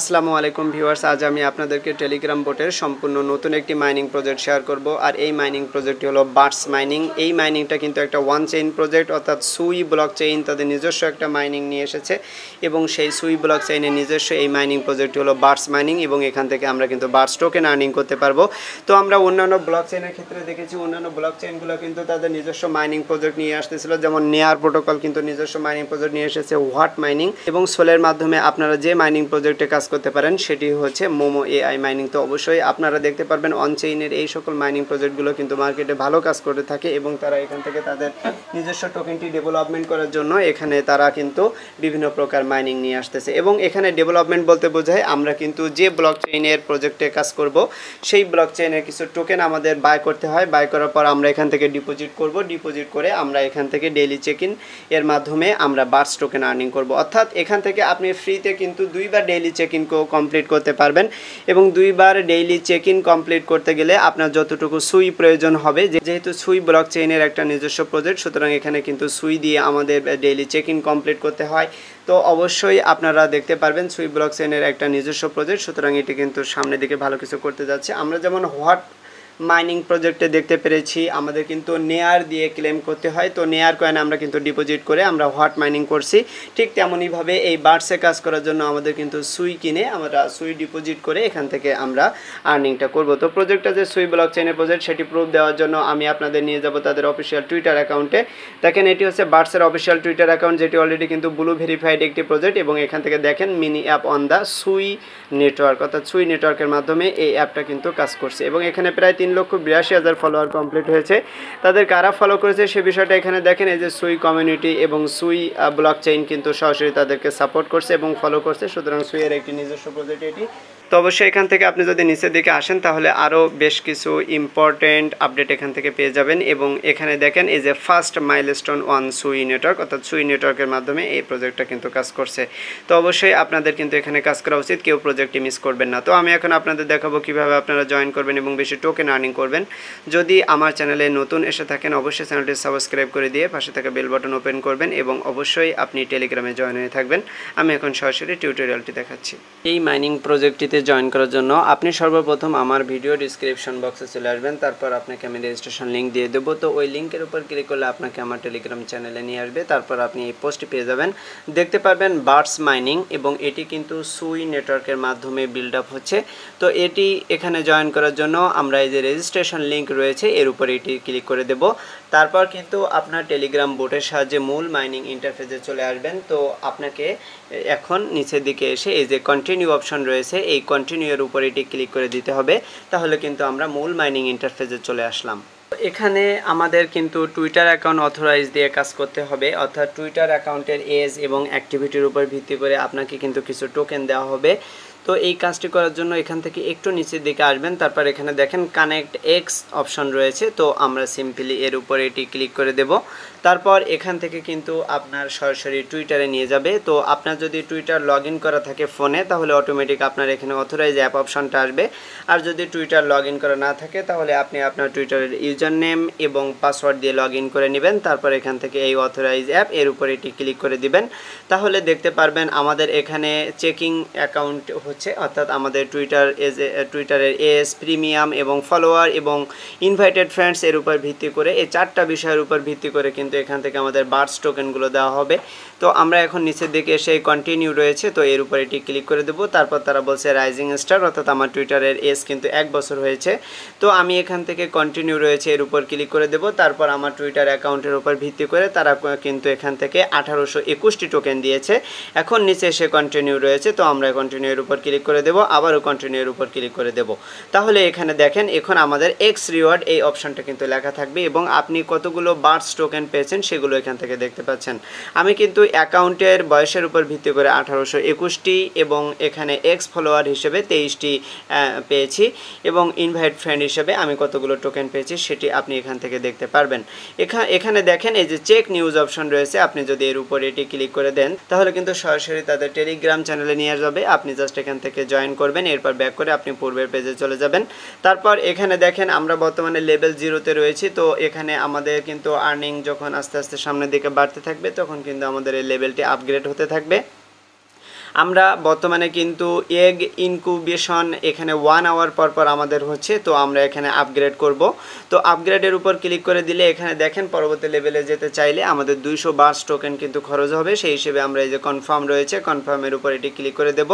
আসসালামু আলাইকুম ভিউয়ার্স আজ আমি আপনাদেরকে টেলিগ্রাম বোটের সম্পূর্ণ নতুন একটি মাইনিং প্রজেক্ট শেয়ার করব আর এই মাইনিং প্রজেক্টটি হলো বার্টস মাইনিং এই মাইনিংটা কিন্তু একটা ওয়ান চেইন প্রজেক্ট অর্থাৎ সুই ব্লক চেইন তাদের নিজস্ব একটা মাইনিং নিয়ে এসেছে এবং সেই সুই ব্লক চেইনের নিজস্ব এই মাইনিং প্রজেক্টটি হলো বার্টস মাইনিং এবং এখান থেকে আমরা কিন্তু বার্স টোকেন আর্নিং করতে পারবো তো আমরা অন্যান্য ব্লক চেইনের ক্ষেত্রে দেখেছি অন্যান্য ব্লক চেইনগুলো কিন্তু তাদের নিজস্ব মাইনিং প্রজেক্ট নিয়ে আসতেছিল যেমন নেয়ার প্রোটোকল কিন্তু নিজস্ব মাইনিং প্রজেক্ট নিয়ে এসেছে হোয়াট মাইনিং এবং সোলের মাধ্যমে আপনারা যে মাইনিং প্রজেক্টে কাজ কাজ করতে পারেন সেটি হচ্ছে মোমো এআই মাইনিং তো অবশ্যই আপনারা দেখতে পারবেন অনচেইনের এই সকল মাইনিং প্রজেক্টগুলো কিন্তু মার্কেটে ভালো কাজ করে থাকে এবং তারা এখান থেকে তাদের নিজস্ব টোকেনটি ডেভেলপমেন্ট করার জন্য এখানে তারা কিন্তু বিভিন্ন প্রকার মাইনিং নিয়ে আসতেছে এবং এখানে ডেভেলপমেন্ট বলতে বোঝায় আমরা কিন্তু যে ব্লক চেইনের প্রজেক্টে কাজ করব সেই ব্লক চেইনের কিছু টোকেন আমাদের বাই করতে হয় বাই করার পর আমরা এখান থেকে ডিপোজিট করব ডিপোজিট করে আমরা এখান থেকে ডেইলি চেক ইন এর মাধ্যমে আমরা বার্স টোকেন আর্নিং করব অর্থাৎ এখান থেকে আপনি ফ্রিতে কিন্তু দুইবার daily check check in complete করতে পারবেন এবং দুইবার ডেইলি চেক ইন কমপ্লিট করতে গেলে আপনার যতটুকু সুই প্রয়োজন হবে যেহেতু সুই ব্লক চেইনের একটা নিজস্ব প্রজেক্ট সুতরাং এখানে কিন্তু সুই দিয়ে আমাদের ডেইলি চেক ইন কমপ্লিট করতে হয় তো অবশ্যই আপনারা দেখতে পারবেন সুই ব্লক চেইনের একটা নিজস্ব প্রজেক্ট সুতরাং এটি কিন্তু সামনের দিকে ভালো কিছু করতে যাচ্ছে আমরা যেমন হোয়াট মাইনিং প্রজেক্টে দেখতে পেরেছি আমাদের কিন্তু নেয়ার দিয়ে ক্লেম করতে হয় তো নেয়ার কয়েন আমরা কিন্তু ডিপোজিট করে আমরা হট মাইনিং করছি ঠিক তেমনইভাবে এই বার্সে কাজ করার জন্য আমাদের কিন্তু সুই কিনে আমরা সুই ডিপোজিট করে এখান থেকে আমরা আর্নিংটা করব তো প্রজেক্টটা যে সুই ব্লক চেনের প্রজেক্ট সেটি প্রুফ দেওয়ার জন্য আমি আপনাদের নিয়ে যাব তাদের অফিসিয়াল টুইটার অ্যাকাউন্টে দেখেন এটি হচ্ছে বার্সের অফিসিয়াল টুইটার অ্যাকাউন্ট যেটি অলরেডি কিন্তু ব্লু ভেরিফাইড একটি প্রজেক্ট এবং এখান থেকে দেখেন mini app on the Sui network অর্থাৎ সুই নেটওয়ার্কের মাধ্যমে এই অ্যাপটা কিন্তু কাজ করছে এবং এখানে প্রায় তিন লক্ষ বিরাশি হাজার ফলোয়ার কমপ্লিট হয়েছে তাদের কারা ফলো করেছে সে বিষয়টা এখানে দেখেন এই যে সুই কমিউনিটি এবং সুই ব্লক চেইন কিন্তু সরাসরি তাদেরকে সাপোর্ট করছে এবং ফলো করছে সুতরাং সুইয়ের একটি নিজস্ব প্রজেক্ট এটি তো অবশ্যই এখান থেকে আপনি যদি নিচের দিকে আসেন তাহলে আরও বেশ কিছু ইম্পর্টেন্ট আপডেট এখান থেকে পেয়ে যাবেন এবং এখানে দেখেন এই যে first milestone one Sui network অর্থাৎ সুই নেটওয়ার্কের মাধ্যমে এই প্রজেক্টটা কিন্তু কাজ করছে তো অবশ্যই আপনাদের কিন্তু এখানে কাজ করা উচিত কেউ প্রজেক্টটি মিস করবেন না তো আমি এখন আপনাদের দেখাবো কিভাবে আপনারা জয়েন করবেন এবং বেশি টোকেন আর্নিং করবেন যদি আমার চ্যানেলে নতুন এসে থাকেন অবশ্যই চ্যানেলটি সাবস্ক্রাইব করে দিয়ে পাশে থাকা বেল বাটন ওপেন করবেন এবং অবশ্যই আপনি টেলিগ্রামে জয়েন হয়ে থাকবেন আমি এখন সরাসরি টিউটোরিয়ালটি দেখাচ্ছি এই মাইনিং প্রজেক্টটিতে জয়েন করার জন্য আপনি সর্বপ্রথম আমার ভিডিও ডিসক্রিপশন বক্সে চলে আসবেন তারপর আপনাকে আমি রেজিস্ট্রেশন লিঙ্ক দিয়ে দেবো তো ওই লিঙ্কের উপর ক্লিক করলে আপনাকে আমার টেলিগ্রাম চ্যানেলে নিয়ে আসবে তারপর আপনি এই পোস্টটি পেয়ে যাবেন দেখতে পারবেন বার্ডস মাইনিং এবং এটি কিন্তু সুই নেটওয়ার্কের মাধ্যমে বিল্ড আপ হচ্ছে তো এটি এখানে জয়েন করার জন্য আমরা এই যে রেজিস্ট্রেশন লিঙ্ক রয়েছে এর উপর এটি ক্লিক করে দেব তারপর কিন্তু আপনার টেলিগ্রাম বোটের সাহায্যে মূল মাইনিং ইন্টারফেসে চলে আসবেন তো আপনাকে এখন নিচের দিকে এসে এই যে কন্টিনিউ অপশন রয়েছে এই কন্টিনিউয়ের উপর এটি ক্লিক করে দিতে হবে তাহলে কিন্তু আমরা মূল মাইনিং ইন্টারফেসে চলে আসলাম এখানে আমাদের কিন্তু টুইটার অ্যাকাউন্ট অথরাইজ দিয়ে কাজ করতে হবে অর্থাৎ টুইটার অ্যাকাউন্টের এজ এবং অ্যাক্টিভিটির উপর ভিত্তি করে আপনাকে কিন্তু কিছু টোকেন দেওয়া হবে তো এই কাজটি করার জন্য এখান থেকে একটু নিচের দিকে আসবেন তারপর এখানে দেখেন কানেক্ট এক্স অপশন রয়েছে তো আমরা সিম্পলি এর উপরে এটি ক্লিক করে দেব তারপর এখান থেকে কিন্তু আপনার সরাসরি টুইটারে নিয়ে যাবে তো আপনার যদি টুইটার লগ করা থাকে ফোনে তাহলে অটোমেটিক আপনার এখানে অথরাইজ অ্যাপ অপশনটা আসবে আর যদি টুইটার লগ করা না থাকে তাহলে আপনি আপনার টুইটারের ইউজার নেম এবং পাসওয়ার্ড দিয়ে লগ করে নেবেন তারপর এখান থেকে এই অথরাইজ অ্যাপ এর উপর এটি ক্লিক করে দিবেন তাহলে দেখতে পারবেন আমাদের এখানে চেকিং অ্যাকাউন্ট হচ্ছে অর্থাৎ আমাদের টুইটার এজ টুইটারের এস প্রিমিয়াম এবং ফলোয়ার এবং ইনভাইটেড ফ্রেন্ডস এর উপর ভিত্তি করে এই চারটা বিষয়ের উপর ভিত্তি করে কিন্তু কিন্তু এখান থেকে আমাদের বার্স টোকেনগুলো দেওয়া হবে তো আমরা এখন নিচের দিকে সেই কন্টিনিউ রয়েছে তো এর উপর এটি ক্লিক করে দেবো তারপর তারা বলছে রাইজিং স্টার অর্থাৎ আমার টুইটারের এস কিন্তু এক বছর হয়েছে তো আমি এখান থেকে কন্টিনিউ রয়েছে এর উপর ক্লিক করে দেবো তারপর আমার টুইটার অ্যাকাউন্টের উপর ভিত্তি করে তারা কিন্তু এখান থেকে আঠারোশো একুশটি টোকেন দিয়েছে এখন নিচে এসে কন্টিনিউ রয়েছে তো আমরা কন্টিনিউর উপর ক্লিক করে দেবো আবারও কন্টিনিউর উপর ক্লিক করে দেবো তাহলে এখানে দেখেন এখন আমাদের এক্স রিওয়ার্ড এই অপশানটা কিন্তু লেখা থাকবে এবং আপনি কতগুলো বার্স টোকেন পেয়ে পেয়েছেন সেগুলো এখান থেকে দেখতে পাচ্ছেন আমি কিন্তু অ্যাকাউন্টের বয়সের উপর ভিত্তি করে আঠারোশো একুশটি এবং এখানে এক্স ফলোয়ার হিসেবে তেইশটি পেয়েছি এবং ইনভাইট ফ্রেন্ড হিসেবে আমি কতগুলো টোকেন পেয়েছি সেটি আপনি এখান থেকে দেখতে পারবেন এখানে দেখেন এই যে চেক নিউজ অপশন রয়েছে আপনি যদি এর উপর এটি ক্লিক করে দেন তাহলে কিন্তু সরাসরি তাদের টেলিগ্রাম চ্যানেলে নিয়ে যাবে আপনি জাস্ট এখান থেকে জয়েন করবেন এরপর ব্যাক করে আপনি পূর্বের পেজে চলে যাবেন তারপর এখানে দেখেন আমরা বর্তমানে লেভেল জিরোতে রয়েছি তো এখানে আমাদের কিন্তু আর্নিং যখন আস্তে আস্তে সামনের দিকে বাড়তে থাকবে তখন কিন্তু আমাদের এই লেভেলটি আপগ্রেড হতে থাকবে আমরা বর্তমানে কিন্তু এগ ইনকুবেশন এখানে ওয়ান আওয়ার পর পর আমাদের হচ্ছে তো আমরা এখানে আপগ্রেড করব তো আপগ্রেডের উপর ক্লিক করে দিলে এখানে দেখেন পরবর্তী লেভেলে যেতে চাইলে আমাদের দুইশো বাস টোকেন কিন্তু খরচ হবে সেই হিসেবে আমরা এই যে কনফার্ম রয়েছে কনফার্মের উপর এটি ক্লিক করে দেব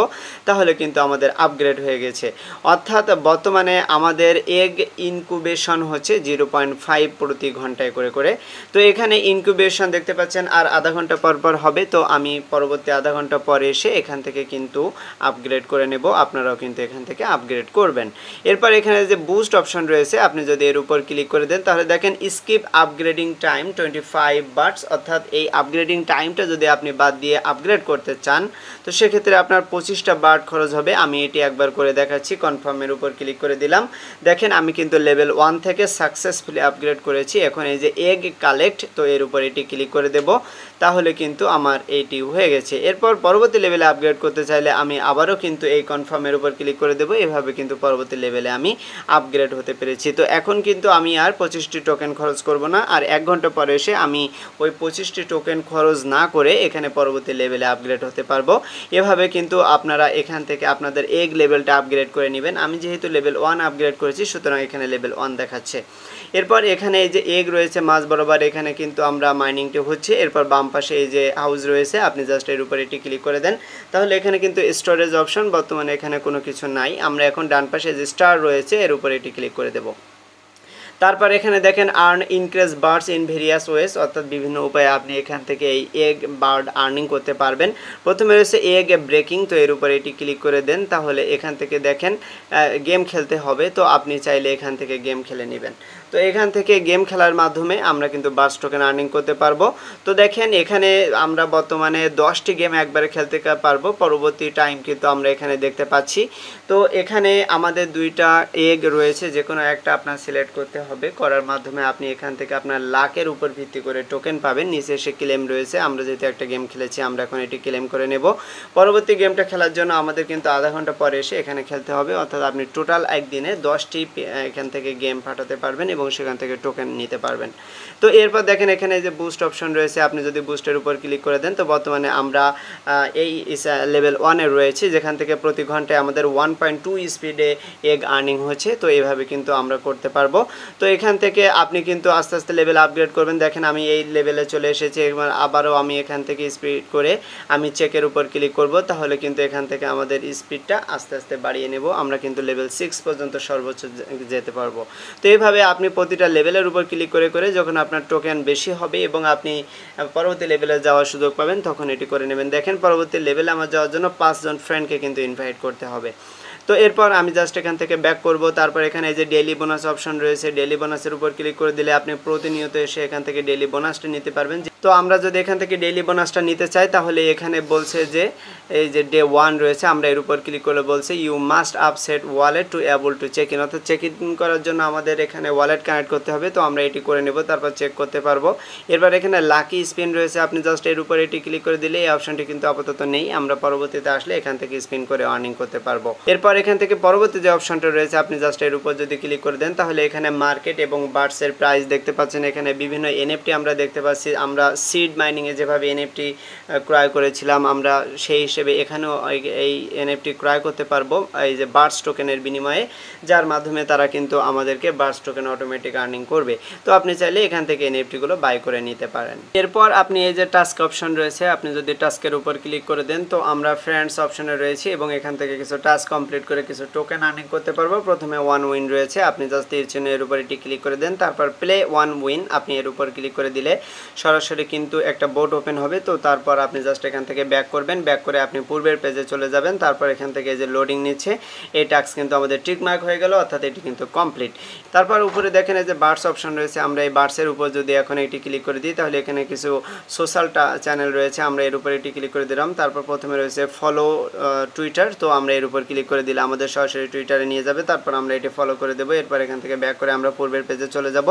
তাহলে কিন্তু আমাদের আপগ্রেড হয়ে গেছে অর্থাৎ বর্তমানে আমাদের এগ ইনকুবেশন হচ্ছে জিরো পয়েন্ট ফাইভ প্রতি ঘন্টায় করে করে তো এখানে ইনকুবেশন দেখতে পাচ্ছেন আর আধা ঘন্টা পর পর হবে তো আমি পরবর্তী আধা ঘন্টা পরে এসে এখান থেকে কিন্তু আপগ্রেড করে নেব আপনারাও কিন্তু এখান থেকে আপগ্রেড করবেন এরপর এখানে যে বুস্ট অপশন রয়েছে আপনি যদি এর উপর ক্লিক করে দেন তাহলে দেখেন skip upgrading time twenty five birds অর্থাৎ এই আপগ্রেডিং টাইমটা যদি আপনি বাদ দিয়ে আপগ্রেড করতে চান তো সেক্ষেত্রে আপনার পঁচিশটা বার্ট খরচ হবে আমি এটি একবার করে দেখাচ্ছি কনফার্মের উপর ক্লিক করে দিলাম দেখেন আমি কিন্তু লেভেল ওয়ান থেকে সাকসেসফুলি আপগ্রেড করেছি এখন এই যে এগ কালেক্ট তো এর উপর এটি ক্লিক করে দেব তাহলে কিন্তু আমার এইটি হয়ে গেছে এরপর পরবর্তী লেভেলে আপগ্রেড করতে চাইলে আমি আবারও কিন্তু এই কনফার্মের উপর ক্লিক করে দেবো এভাবে কিন্তু পরবর্তী লেভেলে আমি আপগ্রেড হতে পেরেছি তো এখন কিন্তু আমি আর পঁচিশটি টোকেন খরচ করব না আর এক ঘন্টা পরে এসে আমি ওই পঁচিশটি টোকেন খরচ না করে এখানে পরবর্তী লেভেলে আপগ্রেড হতে পারবো এভাবে কিন্তু আপনারা এখান থেকে আপনাদের এগ লেভেলটা আপগ্রেড করে নেবেন আমি যেহেতু লেভেল ওয়ান আপগ্রেড করেছি সুতরাং এখানে লেভেল ওয়ান দেখাচ্ছে এরপর এখানে এই যে এগ রয়েছে মাছ বরাবর এখানে কিন্তু আমরা মাইনিংটি হচ্ছে এরপর বাম পাশে এই যে হাউস রয়েছে আপনি জাস্ট এর উপর এটি ক্লিক করে দেন তাহলে এখানে কিন্তু স্টোরেজ অপশন বর্তমানে এখানে কোনো কিছু নাই আমরা এখন ডান পাশে যে স্টার রয়েছে এর উপরে এটি ক্লিক করে দেবো তারপর এখানে দেখেন earn increase birds in various ways অর্থাৎ বিভিন্ন উপায়ে আপনি এখান থেকে এই এগ বার্ড আর্নিং করতে পারবেন প্রথমে রয়েছে এগ ব্রেকিং তো এর উপরে এটি ক্লিক করে দেন তাহলে এখান থেকে দেখেন গেম খেলতে হবে তো আপনি চাইলে এখান থেকে গেম খেলে নেবেন তো এখান থেকে গেম খেলার মাধ্যমে আমরা কিন্তু বাস টোকেন আর্নিং করতে পারবো তো দেখেন এখানে আমরা বর্তমানে দশটি গেম একবারে খেলতে পারবো পরবর্তী টাইম কিন্তু আমরা এখানে দেখতে পাচ্ছি তো এখানে আমাদের দুইটা এগ রয়েছে যে কোনো একটা আপনার সিলেক্ট করতে হবে করার মাধ্যমে আপনি এখান থেকে আপনার লাকের উপর ভিত্তি করে টোকেন পাবেন নিচে এসে ক্লেম রয়েছে আমরা যেহেতু একটা গেম খেলেছি আমরা এখন এটি ক্লেম করে নেব পরবর্তী গেমটা খেলার জন্য আমাদের কিন্তু আধা ঘন্টা পরে এসে এখানে খেলতে হবে অর্থাৎ আপনি টোটাল একদিনে দশটি এখান থেকে গেম পাঠাতে পারবেন এবং সেখান থেকে টোকেন নিতে পারবেন তো এরপর দেখেন এখানে যে বুস্ট অপশন রয়েছে আপনি যদি বুস্টের উপর ক্লিক করে দেন তো বর্তমানে আমরা এই লেভেল ওয়ানে রয়েছি যেখান থেকে প্রতি ঘন্টায় আমাদের ওয়ান পয়েন্ট টু স্পিডে এগ আর্নিং হচ্ছে তো এভাবে কিন্তু আমরা করতে পারবো তো এখান থেকে আপনি কিন্তু আস্তে আস্তে লেভেল আপগ্রেড করবেন দেখেন আমি এই লেভেলে চলে এসেছি এবার আবারও আমি এখান থেকে স্পিড করে আমি চেকের উপর ক্লিক করব তাহলে কিন্তু এখান থেকে আমাদের স্পিডটা আস্তে আস্তে বাড়িয়ে নেব আমরা কিন্তু লেভেল সিক্স পর্যন্ত সর্বোচ্চ যেতে পারবো তো এইভাবে আপনি প্রতিটা লেভেলের উপর ক্লিক করে করে যখন আপনার টোকেন বেশি হবে এবং আপনি পরবর্তী লেভেলে যাওয়ার সুযোগ পাবেন তখন এটি করে নেবেন দেখেন পরবর্তী লেভেলে আমার যাওয়ার জন্য পাঁচজন ফ্রেন্ডকে কিন্তু ইনভাইট করতে হবে তো এরপর আমি জাস্ট এখান থেকে ব্যাক করব তারপর এখানে এই যে ডেলি বোনাস অপশন রয়েছে ডেলি বোনাসের উপর ক্লিক করে দিলে আপনি প্রতিনিয়ত এসে এখান থেকে ডেলি বোনাসটা নিতে পারবেন তো আমরা যদি এখান থেকে ডেইলি বোনাসটা নিতে চাই তাহলে এখানে বলছে যে এই যে ডে ওয়ান রয়েছে আমরা এর উপর ক্লিক করলে বলছে you must upset wallet to able to check in অর্থাৎ চেক ইন করার জন্য আমাদের এখানে ওয়ালেট কানেক্ট করতে হবে তো আমরা এটি করে নেব তারপর চেক করতে পারবো এরপর এখানে লাকি স্পিন রয়েছে আপনি জাস্ট এর উপর এটি ক্লিক করে দিলে এই অপশনটি কিন্তু আপাতত নেই আমরা পরবর্তীতে আসলে এখান থেকে স্পিন করে আর্নিং করতে পারবো এরপর এখান থেকে পরবর্তী যে অপশনটা রয়েছে আপনি জাস্ট এর উপর যদি ক্লিক করে দেন তাহলে এখানে মার্কেট এবং বার্ডসের প্রাইস দেখতে পাচ্ছেন এখানে বিভিন্ন এনএফটি আমরা দেখতে পাচ্ছি আমরা সিড মাইনিংয়ে যেভাবে এনএফটি ক্রয় করেছিলাম আমরা সেই হিসেবে এখানেও এই এনএফটি ক্রয় করতে পারবো এই যে বার্স টোকেনের বিনিময়ে যার মাধ্যমে তারা কিন্তু আমাদেরকে বার্স টোকেন অটোমেটিক আর্নিং করবে তো আপনি চাইলে এখান থেকে এনএফটিগুলো বাই করে নিতে পারেন এরপর আপনি এই যে টাস্ক অপশন রয়েছে আপনি যদি টাস্কের উপর ক্লিক করে দেন তো আমরা ফ্রেন্ডস অপশনে রয়েছি এবং এখান থেকে কিছু টাস্ক কমপ্লিট করে কিছু টোকেন আর্নিং করতে পারবো প্রথমে ওয়ান উইন রয়েছে আপনি জাস্ট তীর চিহ্ন এর উপর এটি ক্লিক করে দেন তারপর প্লে ওয়ান উইন আপনি এর উপর ক্লিক করে দিলে সরাসরি সরাসরি কিন্তু একটা বোর্ড ওপেন হবে তো তারপর আপনি জাস্ট এখান থেকে ব্যাক করবেন ব্যাক করে আপনি পূর্বের পেজে চলে যাবেন তারপর এখান থেকে যে লোডিং নিচ্ছে এই টাস্ক কিন্তু আমাদের টিকমার্ক হয়ে গেল অর্থাৎ এটি কিন্তু কমপ্লিট তারপর উপরে দেখেন এই যে বার্স অপশন রয়েছে আমরা এই বার্সের উপর যদি এখন এটি ক্লিক করে দিই তাহলে এখানে কিছু সোশ্যাল চ্যানেল রয়েছে আমরা এর উপর এটি ক্লিক করে দিলাম তারপর প্রথমে রয়েছে ফলো টুইটার তো আমরা এর উপর ক্লিক করে দিলে আমাদের সরাসরি টুইটারে নিয়ে যাবে তারপর আমরা এটি ফলো করে দেবো এরপর এখান থেকে ব্যাক করে আমরা পূর্বের পেজে চলে যাব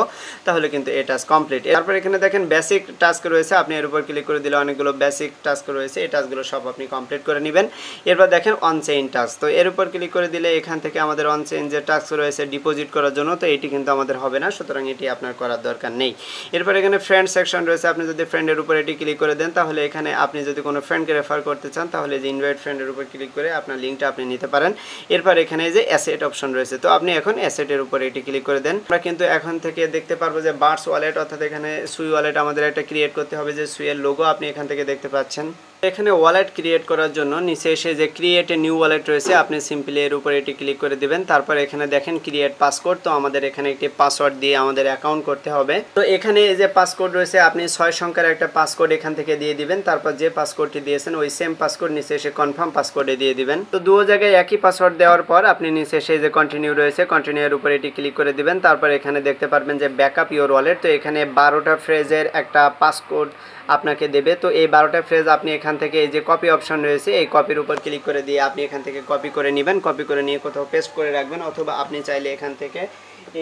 তাহলে কিন্তু এই টাস্ক কমপ্লিট তারপর এখানে দেখেন বেসিক টাস্ক টাস্ক রয়েছে আপনি এর উপর ক্লিক করে দিলে অনেকগুলো বেসিক টাস্ক রয়েছে এই টাস্কগুলো সব আপনি কমপ্লিট করে নেবেন এরপর দেখেন অনচেইন টাস্ক তো এর উপর ক্লিক করে দিলে এখান থেকে আমাদের অনচেইন যে টাস্ক রয়েছে ডিপোজিট করার জন্য তো এটি কিন্তু আমাদের হবে না সুতরাং এটি আপনার করার দরকার নেই এরপর এখানে ফ্রেন্ড সেকশন রয়েছে আপনি যদি ফ্রেন্ডের উপর এটি ক্লিক করে দেন তাহলে এখানে আপনি যদি কোনো ফ্রেন্ডকে রেফার করতে চান তাহলে যে ইনভাইট ফ্রেন্ডের উপর ক্লিক করে আপনার লিঙ্কটা আপনি নিতে পারেন এরপর এখানে যে অ্যাসেট অপশন রয়েছে তো আপনি এখন অ্যাসেটের উপর এটি ক্লিক করে দেন আমরা কিন্তু এখন থেকে দেখতে পারবো যে বার্স ওয়ালেট অর্থাৎ এখানে সুই ওয়ালেট আমাদের একটা ক্রিয়েট সিলেক্ট করতে হবে যে সুইয়ের লোগো আপনি এখান থেকে দেখতে পাচ্ছেন এখানে ওয়ালেট ক্রিয়েট করার জন্য নিচে এসে যে ক্রিয়েট এ নিউ ওয়ালেট রয়েছে আপনি সিম্পলি এর উপরে এটি ক্লিক করে দিবেন তারপর এখানে দেখেন ক্রিয়েট পাসওয়ার্ড তো আমাদের এখানে একটি পাসওয়ার্ড দিয়ে আমাদের অ্যাকাউন্ট করতে হবে তো এখানে এই যে পাসওয়ার্ড রয়েছে আপনি ছয় সংখ্যার একটা পাসওয়ার্ড এখান থেকে দিয়ে দিবেন তারপর যে পাসওয়ার্ডটি দিয়েছেন ওই সেম পাসওয়ার্ড নিচে এসে কনফার্ম পাসওয়ার্ডে দিয়ে দিবেন তো দুও জায়গায় একই পাসওয়ার্ড দেওয়ার পর আপনি নিচে এসে যে কন্টিনিউ রয়েছে কন্টিনিউ এর উপরে এটি ক্লিক করে দিবেন তারপর এখানে দেখতে পারবেন যে ব্যাকআপ ইওর ওয়ালেট তো এখানে বারোটা ফ্রেজের একটা পাসওয়ার্ড আপনাকে দেবে তো এই বারোটা ফ্রেজ আপনি এখানে এখান থেকে এই যে কপি অপশন রয়েছে এই কপির উপর ক্লিক করে দিয়ে আপনি এখান থেকে কপি করে নেবেন কপি করে নিয়ে কোথাও পেস্ট করে রাখবেন অথবা আপনি চাইলে এখান থেকে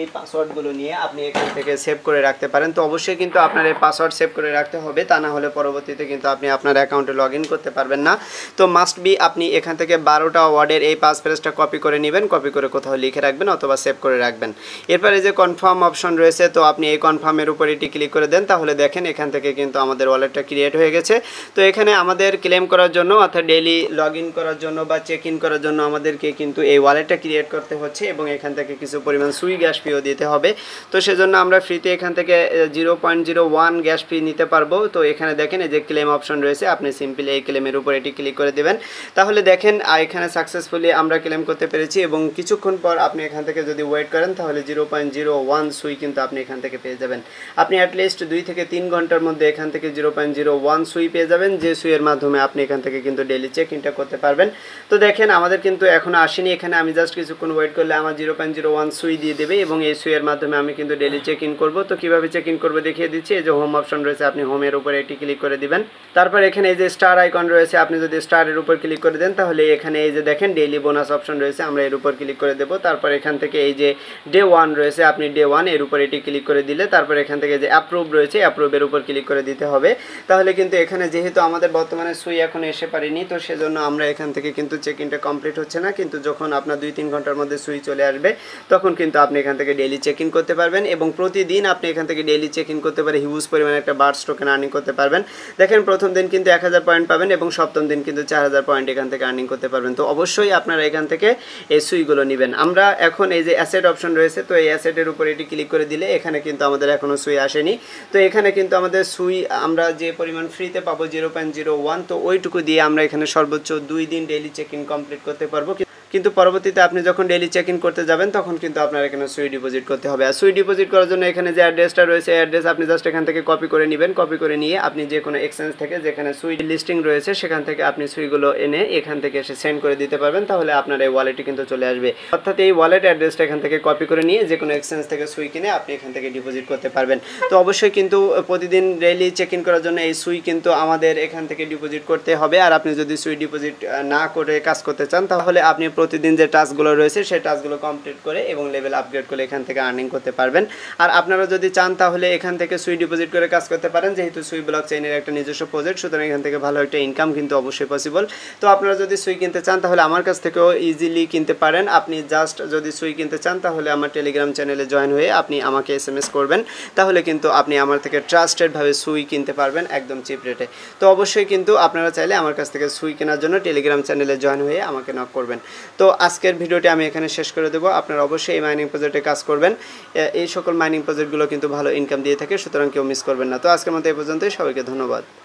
এই পাসওয়ার্ডগুলো নিয়ে আপনি এখান থেকে সেভ করে রাখতে পারেন তো অবশ্যই কিন্তু আপনার এই পাসওয়ার্ড সেভ করে রাখতে হবে তা না হলে পরবর্তীতে কিন্তু আপনি আপনার অ্যাকাউন্টে লগ করতে পারবেন না তো মাস্ট বি আপনি এখান থেকে বারোটা ওয়ার্ডের এই পাস কপি করে নেবেন কপি করে কোথাও লিখে রাখবেন অথবা সেভ করে রাখবেন এরপরে যে কনফার্ম অপশন রয়েছে তো আপনি এই কনফার্মের উপর এটি ক্লিক করে দেন তাহলে দেখেন এখান থেকে কিন্তু আমাদের ওয়ালেটটা ক্রিয়েট হয়ে গেছে তো এখানে আমাদের ক্লেম করার জন্য অর্থাৎ ডেলি লগ করার জন্য বা চেক ইন করার জন্য আমাদেরকে কিন্তু এই ওয়ালেটটা ক্রিয়েট করতে হচ্ছে এবং এখান থেকে কিছু পরিমাণ সুইগ্যাস গ্যাস ফিও দিতে হবে তো সেজন্য আমরা ফ্রিতে এখান থেকে zero point zero one gas fee নিতে পারবো তো এখানে দেখেন এই যে ক্লেম অপশন রয়েছে আপনি সিম্পলি এই ক্লেমের উপর এটি ক্লিক করে দেবেন তাহলে দেখেন এখানে সাকসেসফুলি আমরা ক্লেম করতে পেরেছি এবং কিছুক্ষণ পর আপনি এখান থেকে যদি ওয়েট করেন তাহলে জিরো পয়েন্ট জিরো ওয়ান সুই কিন্তু আপনি এখান থেকে পেয়ে যাবেন আপনি অ্যাটলিস্ট দুই থেকে তিন ঘন্টার মধ্যে এখান থেকে জিরো পয়েন্ট জিরো ওয়ান সুই পেয়ে যাবেন যে সুইয়ের মাধ্যমে আপনি এখান থেকে কিন্তু ডেলি চেক ইনটা করতে পারবেন তো দেখেন আমাদের কিন্তু এখনও আসেনি এখানে আমি জাস্ট কিছুক্ষণ ওয়েট করলে আমার জিরো পয়েন্ট জিরো ওয়ান সুই দিয়ে দেবে এবং এই সুইয়ের মাধ্যমে আমি কিন্তু ডেলি চেক ইন করবো তো কীভাবে চেক ইন করবো দেখিয়ে দিচ্ছি এই যে হোম অপশন রয়েছে আপনি হোমের উপরে এটি ক্লিক করে দিবেন তারপর এখানে এই যে স্টার আইকন রয়েছে আপনি যদি স্টারের উপর ক্লিক করে দেন তাহলে এখানে এই যে দেখেন ডেইলি বোনাস অপশন রয়েছে আমরা এর উপর ক্লিক করে দেবো তারপর এখান থেকে এই যে ডে ওয়ান রয়েছে আপনি ডে ওয়ান এর উপর এটি ক্লিক করে দিলে তারপর এখান থেকে যে অ্যাপ্রুভ রয়েছে অ্যাপ্রুভের উপর ক্লিক করে দিতে হবে তাহলে কিন্তু এখানে যেহেতু আমাদের বর্তমানে সুই এখন এসে পারিনি তো সেজন্য আমরা এখান থেকে কিন্তু চেক ইনটা কমপ্লিট হচ্ছে না কিন্তু যখন আপনার দুই তিন ঘন্টার মধ্যে সুই চলে আসবে তখন কিন্তু আপনি এখান এখান থেকে ডেলি চেক ইন করতে পারবেন এবং প্রতিদিন আপনি এখান থেকে ডেলি চেক ইন করতে পারে হিউজ পরিমাণে একটা বার্স টোকেন আর্নিং করতে পারবেন দেখেন প্রথম দিন কিন্তু এক পয়েন্ট পাবেন এবং সপ্তম দিন কিন্তু চার পয়েন্ট এখান থেকে আর্নিং করতে পারবেন তো অবশ্যই আপনারা এখান থেকে এই সুইগুলো নেবেন আমরা এখন এই যে অ্যাসেট অপশন রয়েছে তো এই অ্যাসেটের উপর এটি ক্লিক করে দিলে এখানে কিন্তু আমাদের এখনও সুই আসেনি তো এখানে কিন্তু আমাদের সুই আমরা যে পরিমাণ ফ্রিতে পাবো জিরো পয়েন্ট জিরো ওয়ান তো ওইটুকু দিয়ে আমরা এখানে সর্বোচ্চ দুই দিন ডেলি চেক ইন কমপ্লিট করতে পারবো কিন্তু পরবর্তীতে আপনি যখন ডেলি চেক ইন করতে যাবেন তখন কিন্তু আপনার এখানে সুই ডিপোজিট করতে হবে আর সুই ডিপোজিট করার জন্য এখানে যে অ্যাড্রেসটা রয়েছে অ্যাড্রেস আপনি জাস্ট এখান থেকে কপি করে নেবেন কপি করে নিয়ে আপনি যে কোনো এক্সচেঞ্জ থেকে যেখানে সুই লিস্টিং রয়েছে সেখান থেকে আপনি সুইগুলো এনে এখান থেকে এসে সেন্ড করে দিতে পারবেন তাহলে আপনার এই ওয়ালেটে কিন্তু চলে আসবে অর্থাৎ এই ওয়ালেট অ্যাড্রেসটা এখান থেকে কপি করে নিয়ে যে কোনো এক্সচেঞ্জ থেকে সুই কিনে আপনি এখান থেকে ডিপোজিট করতে পারবেন তো অবশ্যই কিন্তু প্রতিদিন ডেলি চেক ইন করার জন্য এই সুই কিন্তু আমাদের এখান থেকে ডিপোজিট করতে হবে আর আপনি যদি সুই ডিপোজিট না করে কাজ করতে চান তাহলে আপনি প্রতিদিন যে টাস্কগুলো রয়েছে সেই টাস্কগুলো কমপ্লিট করে এবং লেভেল আপগ্রেড করে এখান থেকে আর্নিং করতে পারবেন আর আপনারা যদি চান তাহলে এখান থেকে সুই ডিপোজিট করে কাজ করতে পারেন যেহেতু সুই ব্লক চেইনের একটা নিজস্ব প্রজেক্ট সুতরাং এখান থেকে ভালো একটা ইনকাম কিন্তু অবশ্যই পসিবল তো আপনারা যদি সুই কিনতে চান তাহলে আমার কাছ থেকেও ইজিলি কিনতে পারেন আপনি জাস্ট যদি সুই কিনতে চান তাহলে আমার টেলিগ্রাম চ্যানেলে জয়েন হয়ে আপনি আমাকে এস করবেন তাহলে কিন্তু আপনি আমার থেকে ট্রাস্টেডভাবে সুই কিনতে পারবেন একদম চিপ রেটে তো অবশ্যই কিন্তু আপনারা চাইলে আমার কাছ থেকে সুই কেনার জন্য টেলিগ্রাম চ্যানেলে জয়েন হয়ে আমাকে নক করবেন তো আজকের ভিডিওটি আমি এখানে শেষ করে দেবো আপনারা অবশ্যই এই মাইনিং প্রজেক্টে কাজ করবেন এই সকল মাইনিং প্রজেক্টগুলো কিন্তু ভালো ইনকাম দিয়ে থাকে সুতরাং কেউ মিস করবেন না তো আজকের মতো এই পর্যন্তই সবাইকে ধন্যবাদ